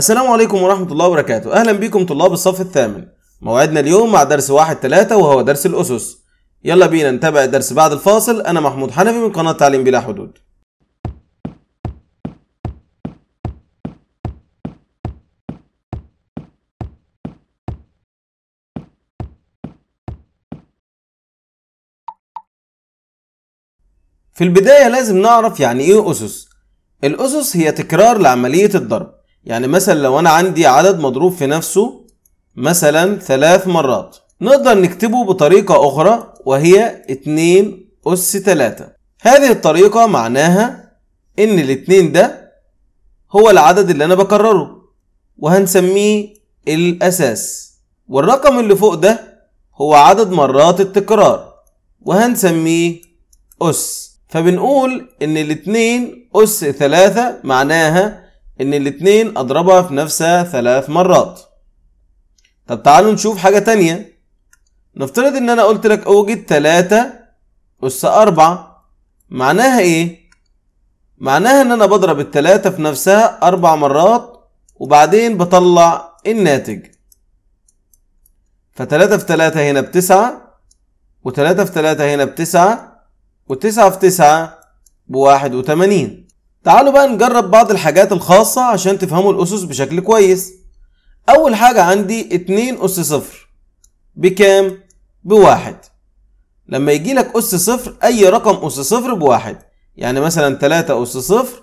السلام عليكم ورحمة الله وبركاته أهلا بكم طلاب الصف الثامن موعدنا اليوم مع درس واحد ثلاثة وهو درس الأسس يلا بينا نتابع الدرس بعد الفاصل أنا محمود حنفي من قناة تعليم بلا حدود في البداية لازم نعرف يعني إيه أسس الأسس هي تكرار لعملية الضرب يعني مثلا لو انا عندي عدد مضروب في نفسه مثلا ثلاث مرات نقدر نكتبه بطريقة أخرى وهي اتنين أس تلاتة هذه الطريقة معناها إن الاتنين ده هو العدد اللي أنا بكرره وهنسميه الأساس والرقم اللي فوق ده هو عدد مرات التكرار وهنسميه أس فبنقول إن الاتنين أس ثلاثة معناها ان الاتنين اضربها في نفسها ثلاث مرات طب تعالوا نشوف حاجة تانية نفترض ان انا قلت لك اوجد تلاتة اس اربعة معناها ايه معناها ان انا بضرب التلاتة في نفسها اربع مرات وبعدين بطلع الناتج فتلاتة في تلاتة هنا بتسعة وتلاتة في تلاتة هنا بتسعة وتسعة في تسعة بواحد وتمانين تعالوا بقى نجرب بعض الحاجات الخاصة عشان تفهموا الأسس بشكل كويس أول حاجة عندي 2 أس صفر بكام؟ بواحد لما يجي لك أس صفر أي رقم أس صفر بواحد يعني مثلا 3 أس صفر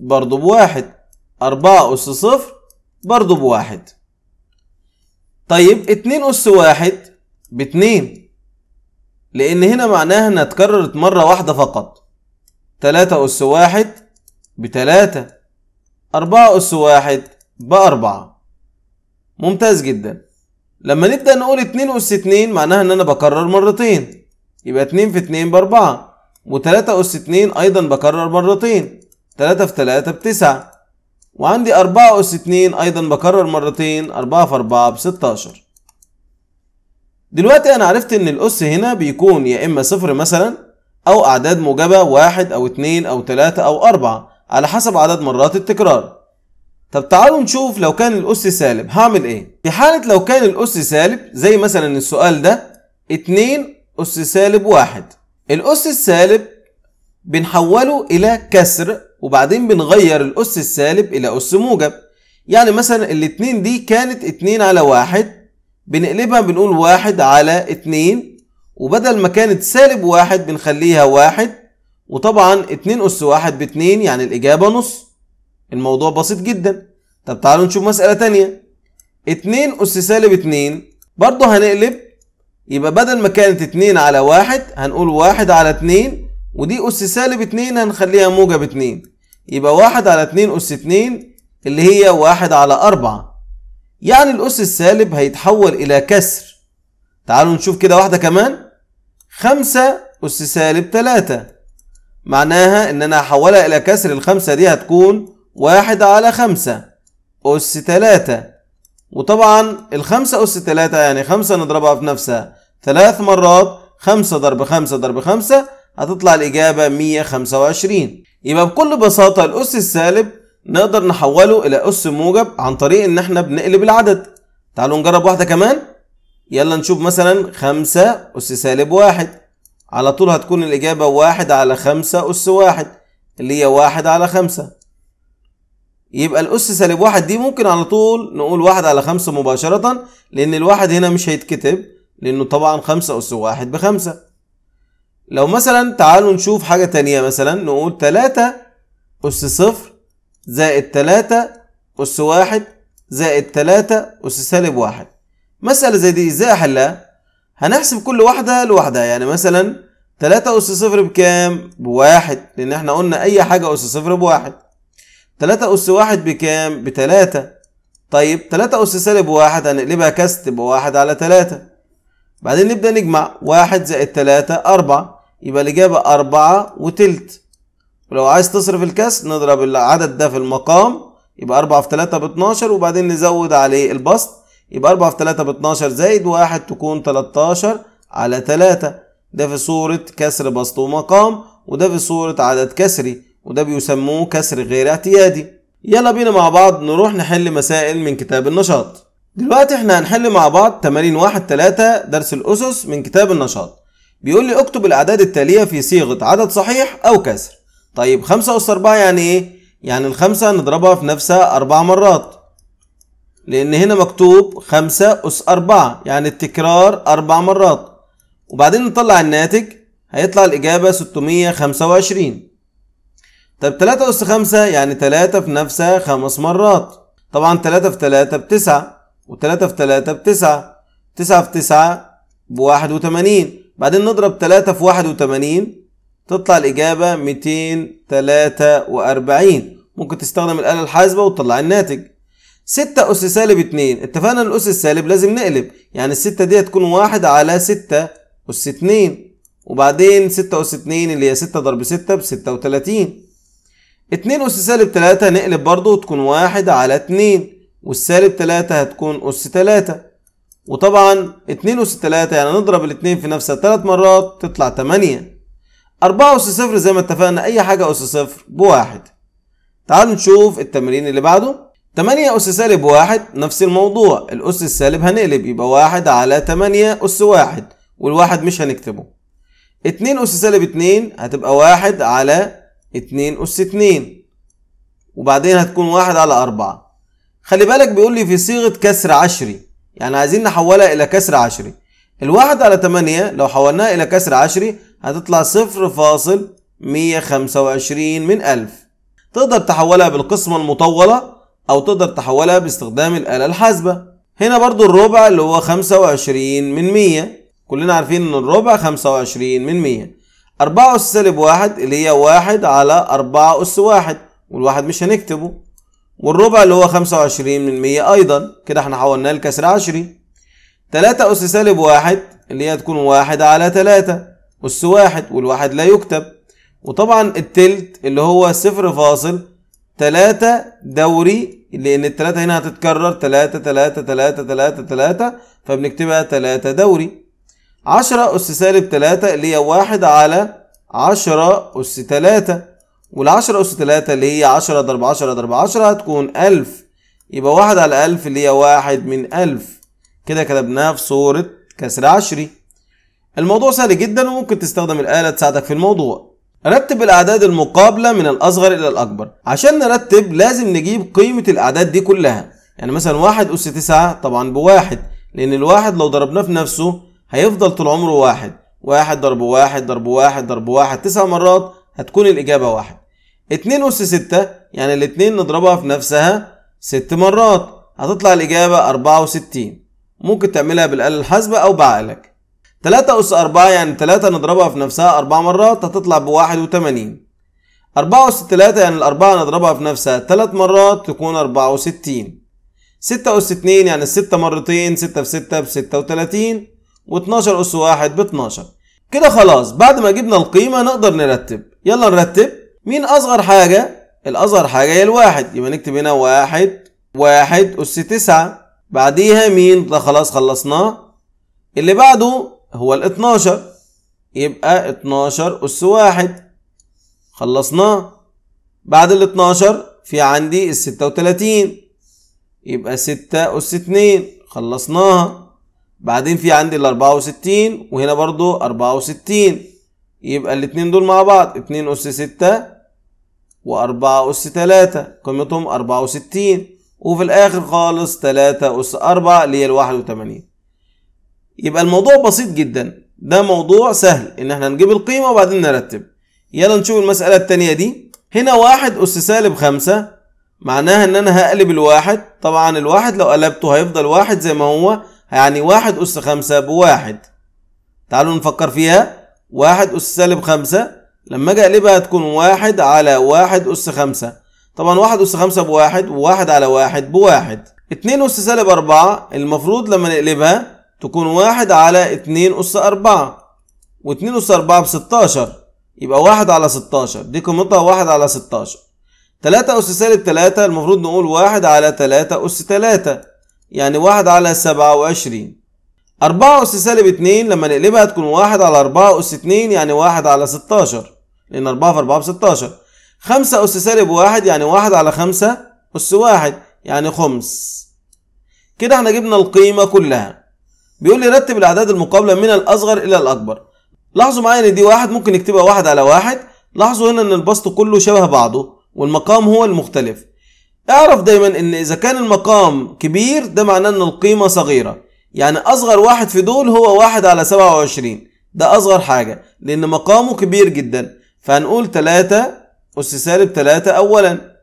برضه بواحد 4 أس صفر برضه بواحد طيب 2 أس واحد باتنين لأن هنا معناها إنها اتكررت مرة واحدة فقط 3 أس واحد بتلاتة أربعة أس واحد بأربعة ممتاز جدا لما نبدأ نقول اتنين أس اتنين معناها إن أنا بكرر مرتين يبقى اتنين في اتنين بأربعة وتلاتة أس اتنين أيضا بكرر مرتين تلاتة في تلاتة بتسعة وعندي أربعة أس اتنين أيضا بكرر مرتين أربعة في أربعة بستاشر دلوقتي أنا عرفت إن الأس هنا بيكون يا إما صفر مثلا أو أعداد موجبة واحد أو اتنين أو تلاتة أو أربعة على حسب عدد مرات التكرار طب تعالوا نشوف لو كان الأس سالب هعمل إيه؟ في حالة لو كان الأس سالب زي مثلا السؤال ده 2 أس سالب 1 الأس السالب بنحوله إلى كسر وبعدين بنغير الأس السالب إلى أس موجب يعني مثلا الاتنين دي كانت 2 على 1 بنقلبها بنقول 1 على 2 وبدل ما كانت سالب 1 بنخليها 1 وطبعا 2 أس 1 ب 2 يعني الإجابة نص الموضوع بسيط جدا طب تعالوا نشوف مسألة تانية 2 أس سالب 2 برضه هنقلب يبقى بدل ما كانت 2 على 1 هنقول 1 على 2 ودي أس سالب 2 هنخليها موجب 2 يبقى 1 على 2 أس 2 اللي هي 1 على 4 يعني الأس السالب هيتحول إلى كسر تعالوا نشوف كده واحدة كمان 5 أس سالب 3 معناها ان انا هحولها الى كسر الخمسة دي هتكون واحد على خمسة أس تلاتة وطبعا الخمسة أس تلاتة يعني خمسة نضربها في نفسها ثلاث مرات خمسة ضرب خمسة ضرب خمسة هتطلع الإجابة مية خمسة وعشرين يبقى بكل بساطة الأس السالب نقدر نحوله إلى أس موجب عن طريق إن إحنا بنقلب العدد تعالوا نجرب واحدة كمان يلا نشوف مثلا خمسة أس سالب واحد على طول هتكون الإجابة واحد على خمسة أس واحد اللي هي واحد على خمسة يبقى الأس سالب واحد دي ممكن على طول نقول واحد على خمسة مباشرة لأن الواحد هنا مش هيتكتب لأنه طبعا خمسة أس واحد بخمسة لو مثلا تعالوا نشوف حاجة تانية مثلا نقول تلاتة أس صفر زائد تلاتة أس واحد زائد تلاتة أس سالب واحد مسألة زي دي إزاي أحلها؟ هنحسب كل واحدة لوحدها يعني مثلا تلاتة أس صفر بكام؟ بواحد لأن احنا قلنا أي حاجة أس صفر بواحد تلاتة أس واحد بكام؟ بتلاتة طيب تلاتة أس سالب واحد هنقلبها كست بواحد على تلاتة بعدين نبدأ نجمع واحد زائد تلاتة أربعة يبقى الإجابة أربعة وتلت ولو عايز تصرف الكسر نضرب العدد ده في المقام يبقى أربعة في تلاتة باتناشر وبعدين نزود عليه البسط يبقى 4 في 3 ب 12 زائد 1 تكون 13 على 3 ده في صورة كسر بسط ومقام وده في صورة عدد كسري وده بيسموه كسر غير اعتيادي يلا بينا مع بعض نروح نحل مسائل من كتاب النشاط دلوقتي احنا هنحل مع بعض تمارين واحد 3 درس الأسس من كتاب النشاط بيقول لي اكتب الأعداد التالية في صيغة عدد صحيح أو كسر طيب خمسة أس أربعة يعني إيه؟ يعني الخمسة نضربها في نفسها أربع مرات لأن هنا مكتوب خمسة أس أربعة يعني التكرار أربع مرات وبعدين نطلع الناتج هيطلع الإجابة 625 طب 3 أس 5 يعني 3 في نفسها خمس مرات طبعا 3 في 3 بتسعة و3 في 3 بتسعة 9 في 9 بواحد وتمانين بعدين نضرب 3 في واحد وتمانين تطلع الإجابة 243 ممكن تستخدم الآلة الحاسبة وتطلع الناتج ستة أس سالب اتنين اتفقنا أن الأس السالب لازم نقلب يعني الستة دي هتكون واحد على ستة أس اتنين وبعدين ستة أس اتنين اللي هي ستة ضرب ستة بستة وتلاتين اتنين أس سالب تلاتة نقلب برضو وتكون واحد على اتنين والسالب تلاتة هتكون أس تلاتة وطبعا اتنين أس تلاتة يعني نضرب الاتنين في نفسها تلات مرات تطلع تمانية أربعة أس صفر زي ما اتفقنا أي حاجة أس صفر بواحد تعالوا نشوف التمرين اللي بعده 8 أس سالب واحد نفس الموضوع الأس السالب هنقلب يبقى واحد على 8 أس واحد والواحد مش هنكتبه 2 أس سالب 2 هتبقى واحد على 2 أس 2 وبعدين هتكون واحد على 4 خلي بالك بيقول لي في صيغة كسر عشري يعني عايزين نحولها إلى كسر عشري الواحد على 8 لو حولناها إلى كسر عشري هتطلع صفر فاصل 125 من 1000 تقدر تحولها بالقسمة المطولة أو تقدر تحولها باستخدام الآلة الحاسبة هنا برضو الربع اللي هو 25 من 100 كلنا عارفين إن الربع 25 من 100 4 أس سالب 1 اللي هي 1 على 4 أس 1 والواحد مش هنكتبه والربع اللي هو 25 من 100 أيضا كده احنا حولناه لكسر 10 3 أس سالب 1 اللي هي تكون 1 على 3 أس 1 والواحد لا يكتب وطبعا التلت اللي هو صفر فاصل 3 دوري لان التلاتة هنا هتتكرر 3 3 3 3 3 فبنكتبها 3 دوري 10 اس سالب 3 اللي هي 1 على 10 اس 3 وال10 اس 3 اللي هي 10 ضرب 10 ضرب 10 هتكون 1000 يبقى 1 على 1000 اللي هي 1 من 1000 كده كتبناها في صورة كسر عشري الموضوع سهل جدا وممكن تستخدم الآلة تساعدك في الموضوع رتب الأعداد المقابلة من الأصغر إلى الأكبر عشان نرتب لازم نجيب قيمة الأعداد دي كلها يعني مثلا واحد أس تسعة طبعا بواحد لأن الواحد لو ضربناه في نفسه هيفضل طول عمره واحد واحد ضرب واحد ضرب واحد ضرب واحد تسع مرات هتكون الإجابة واحد اتنين أس ستة يعني الاتنين نضربها في نفسها ست مرات هتطلع الإجابة أربعة وستين ممكن تعملها بالآلة الحاسبة أو بعقلك 3 أس 4 يعني 3 نضربها في نفسها 4 مرات هتطلع ب 81 4 أس 3 يعني الأربعة نضربها في نفسها 3 مرات تكون 64 6 أس 2 يعني 6 مرتين 6 في 6 ب 36 و12 أس 1 ب 12 كده خلاص بعد ما جبنا القيمة نقدر نرتب يلا نرتب مين أصغر حاجة؟ الأصغر حاجة هي الواحد يبقى نكتب هنا واحد واحد أس تسعة بعديها مين؟ ده خلاص خلصناه اللي بعده هو ال 12 يبقى 12 أس 1 خلصناه بعد ال 12 في عندي ال 36 يبقى 6 أس 2 خلصناها بعدين في عندي ال 64 وهنا برضو 64 يبقى الاتنين دول مع بعض 2 أس 6 و4 أس 3 قيمتهم 64 وفي الآخر خالص 3 أس 4 اللي هي ال 81 يبقى الموضوع بسيط جدا ده موضوع سهل ان احنا نجيب القيمة وبعدين نرتب يلا نشوف المسألة التانية دي هنا واحد أس سالب خمسة معناها ان انا هقلب الواحد طبعا الواحد لو قلبته هيفضل واحد زي ما هو يعني واحد أس خمسة بواحد تعالوا نفكر فيها واحد أس سالب خمسة لما اجي اقلبها هتكون واحد على واحد أس خمسة طبعا واحد أس خمسة بواحد وواحد على واحد بواحد اتنين أس سالب أربعة المفروض لما نقلبها تكون واحد على اتنين أس أربعة واتنين أس أربعة بستاشر يبقى واحد على ستاشر دي قيمتها واحد على ستاشر تلاتة أس سالب تلاتة المفروض نقول واحد على تلاتة أس تلاتة يعني واحد على سبعة وعشرين أربعة أس سالب اتنين لما نقلبها تكون واحد على أربعة أس اتنين يعني واحد على ستاشر لأن أربعة في أربعة بستاشر خمسة أس سالب واحد يعني واحد على خمسة أس واحد يعني خمس كده احنا جبنا القيمة كلها بيقول لي رتب الأعداد المقابلة من الأصغر إلى الأكبر لاحظوا معايا إن دي واحد ممكن نكتبها واحد على واحد لاحظوا هنا إن البسط كله شبه بعضه والمقام هو المختلف اعرف دايما إن إذا كان المقام كبير ده معناه إن القيمة صغيرة يعني أصغر واحد في دول هو واحد على 27 ده أصغر حاجة لأن مقامه كبير جدا فهنقول 3 أس سالب 3 أولا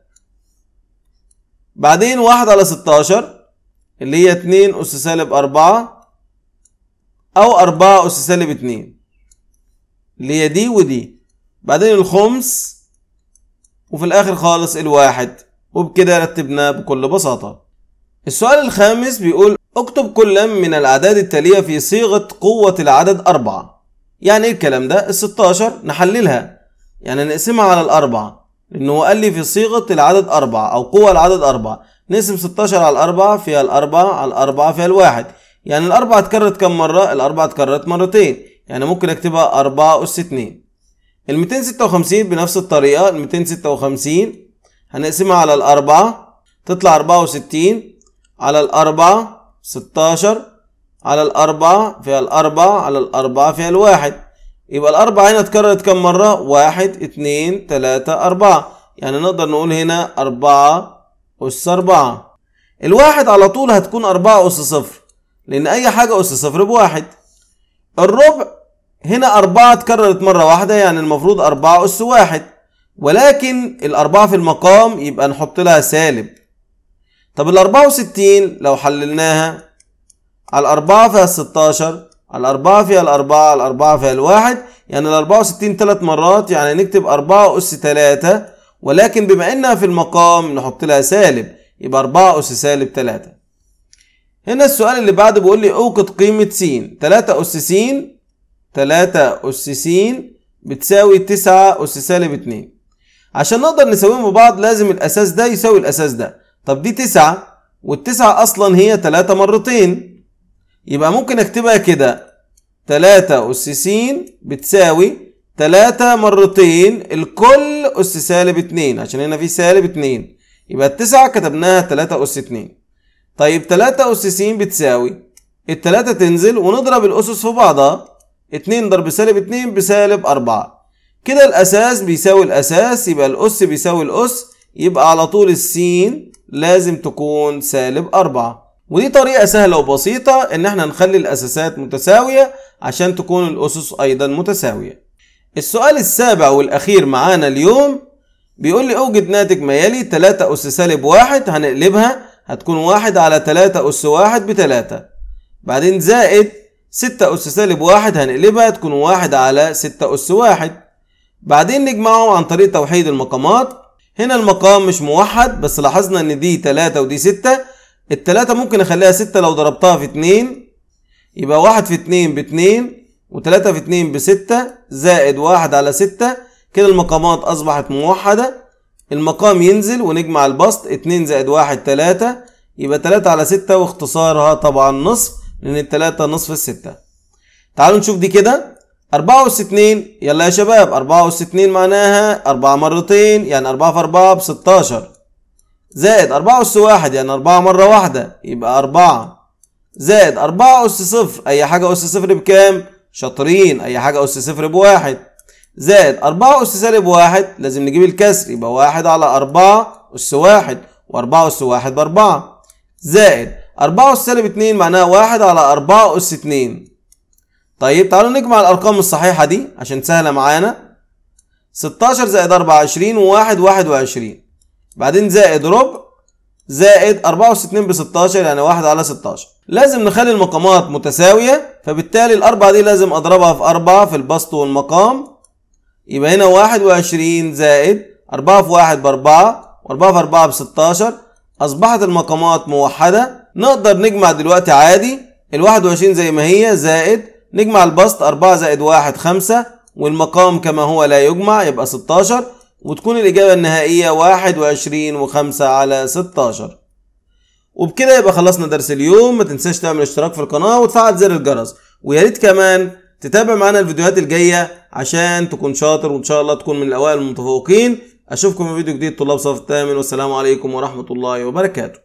بعدين واحد على 16 اللي هي 2 أس سالب 4 أو أربعة أس سالب اتنين اللي هي دي ودي بعدين الخمس وفي الآخر خالص الواحد وبكده رتبنا بكل بساطة السؤال الخامس بيقول اكتب كلا من الأعداد التالية في صيغة قوة العدد أربعة يعني ايه الكلام ده؟ الستاشر نحللها يعني نقسمها على الأربعة لأنه قال لي في صيغة العدد أربعة أو قوة العدد أربعة نقسم 16 على الأربعة فيها الأربعة على الأربعة فيها الواحد يعني الأربعة اتكررت كم مرة؟ الأربعة اتكررت مرتين يعني ممكن أكتبها أربعة أس اتنين ال 256 بنفس الطريقة ال 256 هنقسمها على الأربعة تطلع 64 على الأربعة 16 على الأربعة فيها الأربعة على الأربعة فيها الواحد يبقى الأربعة هنا اتكررت كم مرة؟ واحد اتنين تلاتة أربعة يعني نقدر نقول هنا أربعة أس أربعة الواحد على طول هتكون أربعة أس صفر لأن أي حاجة أس صفر بواحد الربع هنا أربعة اتكررت مرة واحدة يعني المفروض أربعة أس واحد ولكن الأربعة في المقام يبقى نحط لها سالب طب الأربعة وستين لو حللناها على الأربعة فيها الستاشر على الأربعة فيها الأربعة على الأربعة فيها الواحد يعني الأربعة وستين تلات مرات يعني نكتب أربعة أس تلاتة ولكن بما إنها في المقام نحط لها سالب يبقى أربعة أس سالب تلاتة هنا السؤال اللي بعده بيقول لي اوقد قيمة س 3 أس س 3 أس س بتساوي 9 أس سالب 2 عشان نقدر نساويهم ببعض لازم الأساس ده يساوي الأساس ده طب دي 9 وال 9 أصلا هي 3 مرتين يبقى ممكن أكتبها كده 3 أس س بتساوي 3 مرتين الكل أس سالب 2 عشان هنا في سالب 2 يبقى 9 كتبناها 3 أس 2 طيب 3 أس س بتساوي التلاتة تنزل ونضرب الأسس في بعضها 2 ضرب سالب 2 بسالب 4 كده الأساس بيساوي الأساس يبقى الأس بيساوي الأس يبقى على طول السين لازم تكون سالب 4 ودي طريقة سهلة وبسيطة إن احنا نخلي الأساسات متساوية عشان تكون الأسس أيضا متساوية السؤال السابع والأخير معانا اليوم بيقول لي أوجد ناتج ما يلي 3 أس سالب 1 هنقلبها هتكون واحد على تلاتة أس واحد بتلاتة بعدين زائد ستة أس سالب واحد هنقلبها تكون واحد على ستة أس واحد بعدين نجمعهم عن طريق توحيد المقامات هنا المقام مش موحد بس لاحظنا ان دي تلاتة ودي ستة التلاتة ممكن اخليها ستة لو ضربتها في اتنين يبقى واحد في اتنين باتنين وتلاتة في اتنين بستة زائد واحد على ستة كده المقامات اصبحت موحدة المقام ينزل ونجمع البسط اتنين زائد واحد تلاتة يبقى تلاتة على ستة واختصارها طبعا نصف لأن التلاتة نصف الستة تعالوا نشوف دي كده أربعة أس اتنين يلا يا شباب أربعة أس اتنين معناها أربعة مرتين يعني أربعة في أربعة بستاشر زائد أربعة أس واحد يعني أربعة مرة واحدة يبقى أربعة زائد أربعة أس صفر أي حاجة أس صفر بكام؟ شاطرين أي حاجة أس صفر بواحد زائد 4 أس سالب 1 لازم نجيب الكسر يبقى 1 على 4 أس 1 و4 أس 1 ب 4 زائد 4 أس سالب 2 معناها 1 على 4 أس 2 طيب تعالوا نجمع الأرقام الصحيحة دي عشان سهلة معانا 16 زائد 4 20 و1 21 بعدين زائد ربع زائد 4 أس 2 ب 16 يعني 1 على 16 لازم نخلي المقامات متساوية فبالتالي الأربعة دي لازم أضربها في أربعة في البسط والمقام يبقى هنا 21 زائد 4 في 1 ب 4 و4 في 4 ب 16 أصبحت المقامات موحدة نقدر نجمع دلوقتي عادي ال 21 زي ما هي زائد نجمع البسط 4 زائد 1 5 والمقام كما هو لا يجمع يبقى 16 وتكون الإجابة النهائية 21 و5 على 16 وبكده يبقى خلصنا درس اليوم ما تنساش تعمل اشتراك في القناة وتفعل زر الجرس ويا ريت كمان تتابع معانا الفيديوهات الجايه عشان تكون شاطر وان شاء الله تكون من الاوائل المتفوقين اشوفكم في فيديو جديد طلاب صف الثامن والسلام عليكم ورحمه الله وبركاته